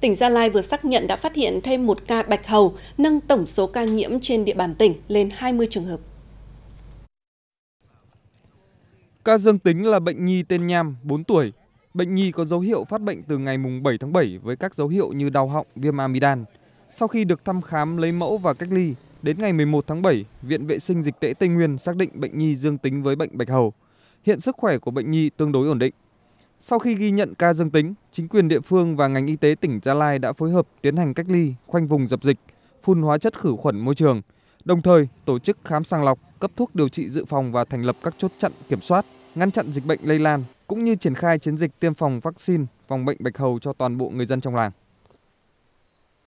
tỉnh gia lai vừa xác nhận đã phát hiện thêm một ca bạch hầu, nâng tổng số ca nhiễm trên địa bàn tỉnh lên 20 trường hợp. Ca dương tính là bệnh nhi tên Nham, 4 tuổi. Bệnh nhi có dấu hiệu phát bệnh từ ngày 7 tháng 7 với các dấu hiệu như đau họng, viêm amidan. Sau khi được thăm khám, lấy mẫu và cách ly, đến ngày 11 tháng 7, Viện Vệ sinh Dịch tễ Tây Nguyên xác định bệnh nhi dương tính với bệnh bạch hầu. Hiện sức khỏe của bệnh nhi tương đối ổn định sau khi ghi nhận ca dương tính chính quyền địa phương và ngành y tế tỉnh gia lai đã phối hợp tiến hành cách ly khoanh vùng dập dịch phun hóa chất khử khuẩn môi trường đồng thời tổ chức khám sàng lọc cấp thuốc điều trị dự phòng và thành lập các chốt chặn kiểm soát ngăn chặn dịch bệnh lây lan cũng như triển khai chiến dịch tiêm phòng vaccine phòng bệnh bạch hầu cho toàn bộ người dân trong làng